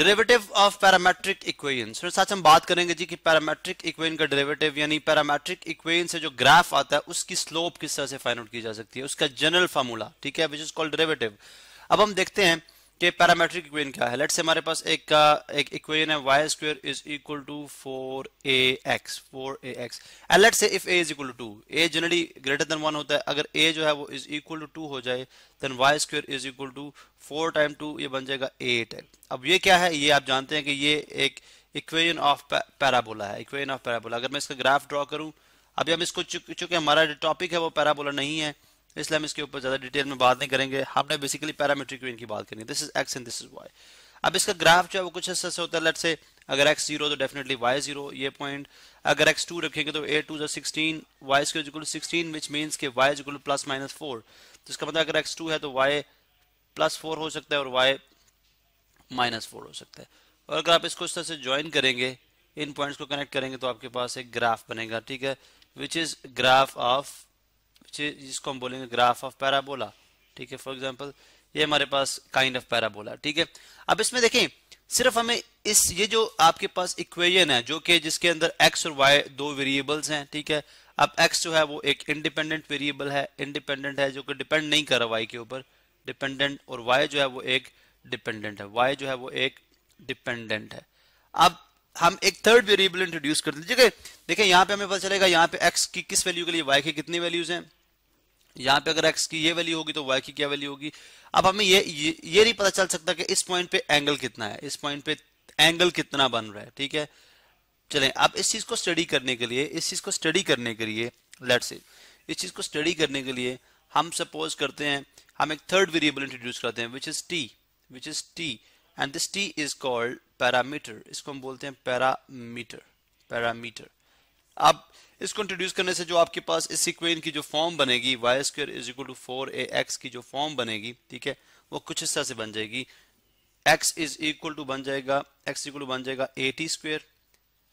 derivative of parametric equation sir साथ हम बात करेंगे जी कि पैरामेट्रिक इक्वेशन का डेरिवेटिव यानी पैरामेट्रिक इक्वेशन से जो ग्राफ आता है उसकी स्लोप किस तरह से फाइंड आउट की जा सकती है उसका जनरल फार्मूला ठीक है विच इज कॉल्ड डेरिवेटिव अब हम देखते हैं कि पैरामेट्रिक इक्वेशन क्या है लेट्स से हमारे पास एक का एक इक्वेशन है y square is equal to four a x four a x and let's say if a is equal to two a generally greater than one होता है अगर ए जो है वो इज इक्वल टू टू हो जाए then y square is equal to four time two ये बन जाएगा एट अब ये क्या है ये आप जानते हैं कि ये एक इक्वेशन ऑफ पैराबोला है इक्वेशन ऑफ पैराबोला अगर मैं इसका ग्राफ ड्रॉ करूँ अभी हम इसको चूंकि हमारा जो टॉपिक है वो पैराबोला नहीं है इसलिए हम इसके ऊपर ज़्यादा डिटेल में बात नहीं करेंगे हमने बेसिकली पैरामीट्रिक रेंज की बात करनी this is x and this is y अब इसका ग्राफ जो है वो कुछ हिस्से से होता है लेट से अगर एक्स जीरो तो डेफिनेटली वाई जीरो ये पॉइंट अगर एक्स टू रखेंगे तो ए टू जो sixteen y square equal sixteen which means के y equal plus minus four तो इसका मतलब अगर एक्स टू है तो वाई प्लस फोर हो सकता है और वाई माइनस फोर हो सकता है और अगर आप इसको इस तरह से ज्वाइन करेंगे इन पॉइंट्स को कनेक्ट करेंगे तो आपके पास एक ग्राफ बनेगा ठीक है विच इज ग्राफ ऑफ जिसको हम बोलेंगे ग्राफ ऑफ पैराबोला ठीक है फॉर एग्जाम्पल ये हमारे पास काइंड ऑफ पैराबोला ठीक है अब इसमें देखें सिर्फ हमें इस ये जो आपके पास इक्वेशन है जो कि जिसके अंदर एक्स और वाई दो वेरिएबल्स हैं ठीक है अब एक्स जो है वो एक इंडिपेंडेंट वेरिएबल है इंडिपेंडेंट है जो कि डिपेंड नहीं कर रहा वाई के ऊपर डिपेंडेंट और वाई जो है वो एक डिपेंडेंट है वाई जो है वो एक डिपेंडेंट है अब हम एक थर्ड वेरिएबल इंट्रोड्यूस कर दीजिए देखें यहाँ पे हमें पता चलेगा यहाँ पे एक्स की किस वैल्यू के लिए वाई की कितनी वैल्यूज हैं यहाँ पे अगर एक्स की ये वैल्यू होगी तो वाई की क्या वैल्यू होगी अब हमें ये ये, ये नहीं पता चल सकता कि इस पॉइंट पे एंगल कितना है इस पॉइंट पे एंगल कितना बन रहा है ठीक है चलें अब इस चीज को स्टडी करने के लिए इस चीज को स्टडी करने के लिए लेट से इस चीज को स्टडी करने के लिए हम सपोज करते हैं हम एक थर्ड वेरिएबल इंट्रोड्यूस करते हैं which is t which is t and this t is called parameter इसको हम बोलते हैं पैरामीटर पैरामीटर अब इसको इंट्रोड्यूस करने से जो आपके पास इस इक्वेन की जो फॉर्म बनेगी y square is equal to four a x की जो फॉर्म बनेगी ठीक है वो कुछ हिस्सा से बन जाएगी x इज इक्वल टू बन जाएगा x इक्वल टू बन जाएगा a t square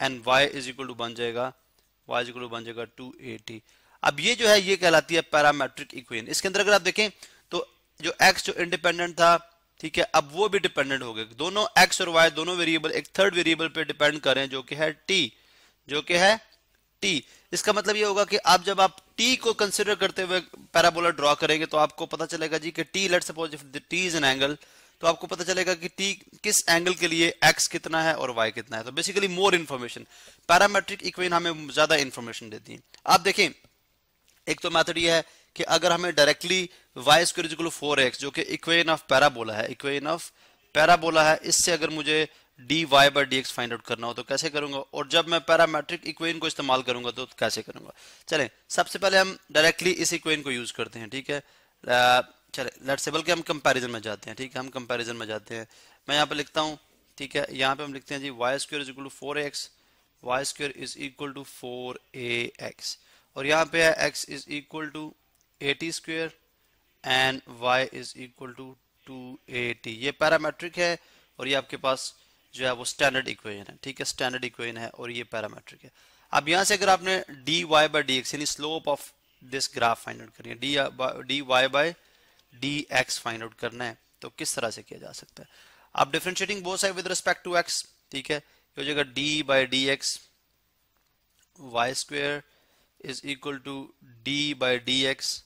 and y is equal to बन जाएगा y इज इक्वल टू बन जाएगा 280 अब ये जो है ये कहलाती है पैरामेट्रिक इक्वेशन इसके अंदर अगर आप देखें तो जो x जो इंडिपेंडेंट था ठीक है अब वो भी डिपेंडेंट हो गए दोनों x और y दोनों वेरिएबल एक थर्ड वेरिएबल पे डिपेंड करें जो कि है t जो कि है टी इसका मतलब ये होगा कि आप जब आप टी को कंसिडर करते हुए पैराबोला ड्रॉ करेंगे तो आपको पता चलेगा जी कि t let suppose if t is an angle तो आपको पता चलेगा कि टी किस एंगल के लिए एक्स कितना है और वाई कितना है तो basically more information parametric equation हमें ज्यादा इन्फॉर्मेशन देती है आप देखें एक तो मैथड यह है कि अगर हमें directly y square four x जो कि इक्वेन ऑफ पैराबोला है इक्वेन ऑफ पैराबोला है इससे अगर मुझे d y by d x find out करना हो तो कैसे करूंगा और जब मैं पैरामेट्रिक इक्वेन को इस्तेमाल करूंगा तो कैसे करूंगा चले सबसे पहले हम डायरेक्टली इस इक्वेन को यूज करते हैं ठीक है चले लेट्स से बल्कि हम कंपैरिजन में जाते हैं ठीक है हम कंपैरिजन में जाते हैं मैं यहाँ पे लिखता हूँ ठीक है यहाँ पे हम लिखते हैं जी y square is equal to four x y square is equal to four a x और यहाँ पे है x is equal to a t square and y is equal to two a t ये पैरामेट्रिक है और ये आपके पास जो है वो स्टैंडर्ड इक्वेशन है ठीक है स्टैंडर्ड इक्वेशन है और ये पैरामेट्रिक है अब यहाँ से अगर आपने d y by d x यानी slope of this graph find out करनी है d d y by d x find out करना है तो किस तरह से किया जा सकता है आप differentiating both side with respect to x ठीक है ये हो जाएगा d by d x y square is equal to d by d x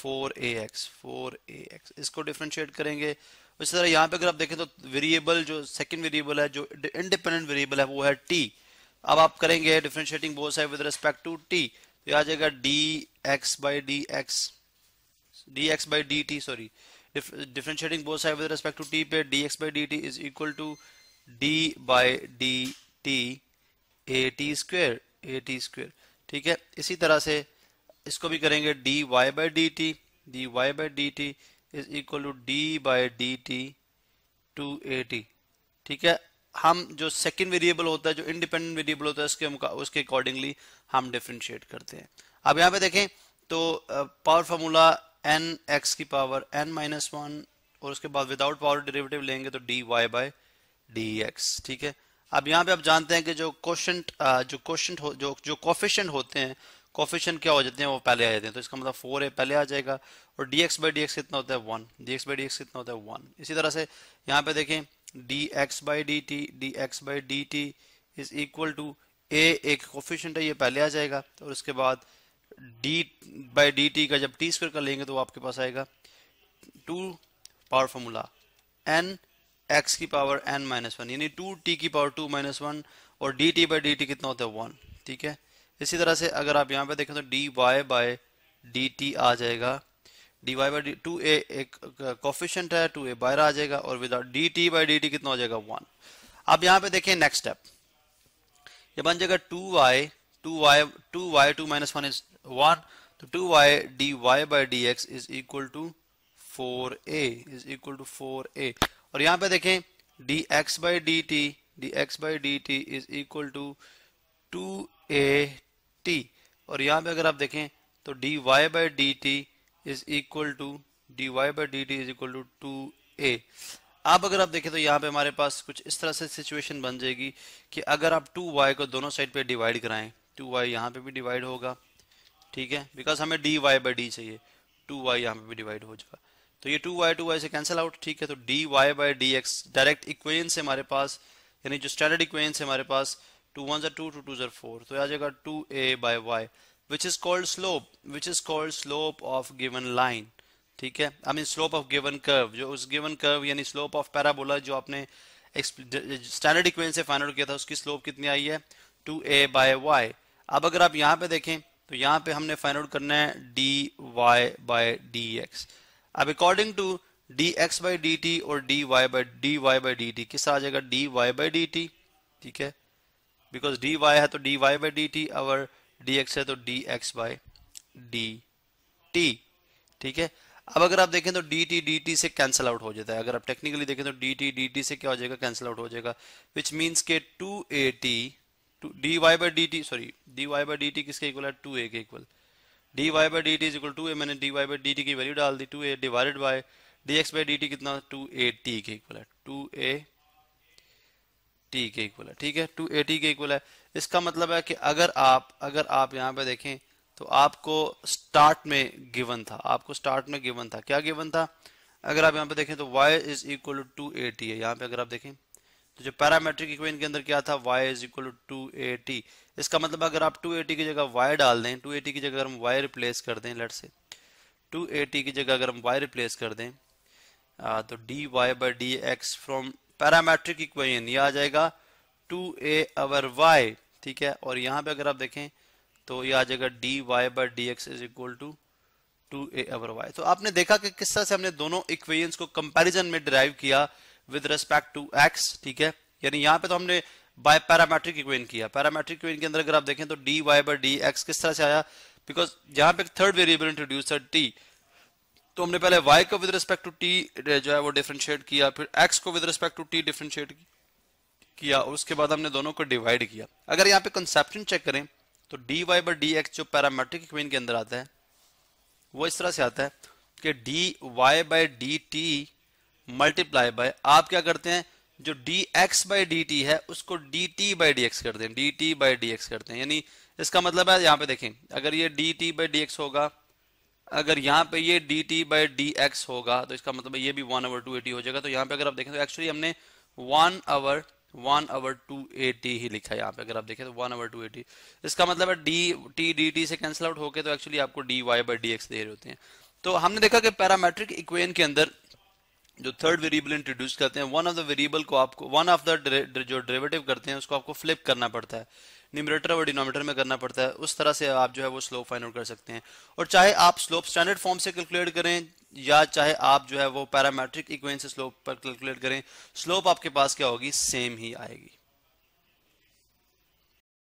four a x four a x इसको डिफ्रेंशिएट करेंगे उसी तरह यहाँ पे अगर आप देखें तो वेरिएबल जो सेकंड वेरिएबल है जो इंडिपेंडेंट वेरिएबल है वो है टी अब आप करेंगे differentiating both side with respect to t तो आ जाएगा d x by d x d x by d t sorry differentiating both side with respect to t पे d x by d t is equal to d by d t a t square a t square ठीक है इसी तरह से इसको भी करेंगे d y by d t d y by d t is equal to d by d t two a t ठीक है हम जो सेकेंड वेरिएबल होता है जो इंडिपेंडेंट वेरिएबल होता है उसके उसके अकॉर्डिंगली हम डिफ्रेंशिएट करते हैं अब यहाँ पे देखें तो पावर फॉर्मूला एन एक्स की पावर एन माइनस वन और उसके बाद विदाउट पावर डेरिवेटिव लेंगे तो d y by d x ठीक है अब यहाँ पे आप जानते हैं कि जो क्वेश्चन जो क्वेश्चन जो जो कॉफिशेंट होते हैं कॉफिशन क्या हो जाते हैं वो पहले आ जाते हैं तो इसका मतलब फोर ए पहले आ जाएगा और d x by d x कितना होता है one d x by d x कितना होता है वन इसी तरह से यहाँ पे देखें d x by d t d x by d t is equal to a एक कॉफिशन है ये पहले आ जाएगा तो और उसके बाद डी बाई डी टी का जब टी स्क्र कर लेंगे तो आपके पास आएगा two power formula n x की पावर एन माइनस वन यानी टू टी की पावर टू माइनस वन और d t by d t कितना होता है वन ठीक है इसी तरह से अगर आप यहाँ पे देखें तो d y by d t आ जाएगा d y by two a एक कॉफिशेंट है टू ए बाहर आ जाएगा और without d t by d t कितना हो जाएगा वन अब यहाँ पे देखें नेक्स्ट स्टेप ये बन जाएगा two y two y two y two minus one is one तो two y d y by d x is equal to four a is equal to four a और यहाँ पे देखें d x by d t d x by d t is equal to two a t और यहाँ पे अगर आप देखें तो d y by d t is equal to d y by d t is equal to two a आप अगर आप देखें तो यहाँ पे हमारे पास कुछ इस तरह से सिचुएशन बन जाएगी कि अगर आप टू वाई को दोनों साइड पे डिवाइड कराएं टू वाई यहाँ पे भी डिवाइड होगा ठीक है बिकॉज हमें डी वाई बाई डी चाहिए टू वाई यहाँ पे भी डिवाइड हो जाएगा तो ये टू वाई टू वाई से कैंसिल आउट ठीक है तो d y by d x direct equation से हमारे पास यानी जो स्टैंडर्ड इक्वेजन से हमारे पास टू वन ज़र टू टू टू ज़र फोर तो आ जाएगा two a by y which is called slope which is called slope of given line ठीक है I mean slope of given curve जो उस गिवन कर्व यानी स्लोप ऑफ पैराबोला जो आपने स्टैंडर्ड इक्वेशन से फाइंड आउट किया था उसकी स्लोप कितनी आई है टू ए बाय वाई अब अगर आप यहां पे देखें तो यहां पे हमने फाइंड आउट करना है d y by d x अब according to d x by d t और d y by d y by d t किस आ जाएगा d y by d t ठीक है बिकॉज डी वाई है तो d y by d t और डी एक्स है तो d x by d t ठीक है अब अगर आप देखें तो डी टी डी टी से कैंसिल आउट हो जाता है अगर आप टेक्निकली देखें तो डी टी डी टी से क्या हो जाएगा कैंसिल आउट हो जाएगा विच मीन्स के two a t two d y by d t sorry d y by d t किसके इक्वल है टू ए के equal d y by d t is equal to a मैंने d y by d t की value डाल दी two a divided by d x by d t कितना two a t के equal है two a t के equal है ठीक है टू ए टी के इक्वल है इसका मतलब है कि अगर आप अगर आप यहाँ पे देखें तो आपको स्टार्ट में गिवन था आपको स्टार्ट में गिवन था क्या गिवन था अगर आप यहाँ पे देखें तो y is equal to two a t है यहाँ पे अगर आप देखें तो जो पैरामेट्रिक इक्वेशन के अंदर क्या था y is equal to two a t इसका मतलब अगर आप टू ए टी की जगह y डाल दें टू ए टी की जगह अगर हम y रिप्लेस कर दें लेट से टू ए टी की जगह अगर हम y रिप्लेस कर दें आ, तो d y by d x from parametric equation ये आ जाएगा टू ए अवर वाई ठीक है और यहां पे अगर आप देखें तो ये आ जाएगा d y by d x is equal to two a over y तो आपने देखा कि किस तरह से हमने दोनों इक्वेशंस को कंपैरिजन में ड्राइव किया विद रेस्पेक्ट टू एक्स ठीक है यानी यहाँ पे तो हमने बाय पैरामेट्रिक इक्वेशन किया पैरामेट्रिक इक्वेशन के अंदर अगर आप देखें तो d y by d x किस तरह से आया बिकॉज यहाँ पे थर्ड वेरिएबल इंट्रोड्यूस था टी तो हमने पहले y को विद रिस्पेक्ट टू t जो है वो डिफ्रेंशिएट किया फिर x को with respect to t differentiate किया और उसके बाद हमने दोनों को डिवाइड किया अगर यहाँ पे कंसेप्शन चेक करें तो dy वाई बाई डी जो पैरामेट्रिक इक्वेशन के अंदर आता है वो इस तरह से आता है कि d y by d t multiply by आप क्या करते हैं जो d x by d t है उसको d t by d x करते हैं d t by d x करते हैं यानी इसका मतलब है यहाँ पे देखें अगर ये d t by d x होगा अगर यहाँ पे ये d t by d x होगा तो इसका मतलब ये भी वन आवर टू एटी हो जाएगा तो यहाँ पे अगर आप देखें तो एक्चुअली हमने one over one over two a t ही लिखा है यहाँ पे अगर आप देखें तो वन आवर टू एटी इसका मतलब है डी टी डी टी से कैंसिल आउट होकर तो एक्चुअली आपको d y by d x दे रहे होते हैं तो हमने देखा कि पैरामेट्रिक इक्वेन के अंदर जो थर्ड वेरिएबल इंट्रोड्यूस करते हैं वन ऑफ द वेरिएबल को आपको वन ऑफ द जो डेरिवेटिव करते हैं उसको आपको फ्लिप करना पड़ता है निमरेटर और डिनोमीटर में करना पड़ता है उस तरह से आप जो है वो स्लोप फाइंड आउट कर सकते हैं और चाहे आप स्लोप स्टैंडर्ड फॉर्म से कैलकुलेट करें या चाहे आप जो है वो पैरामेट्रिक इक्वेंस से स्लोप पर कैलकुलेट करें स्लोप आपके पास क्या होगी सेम ही आएगी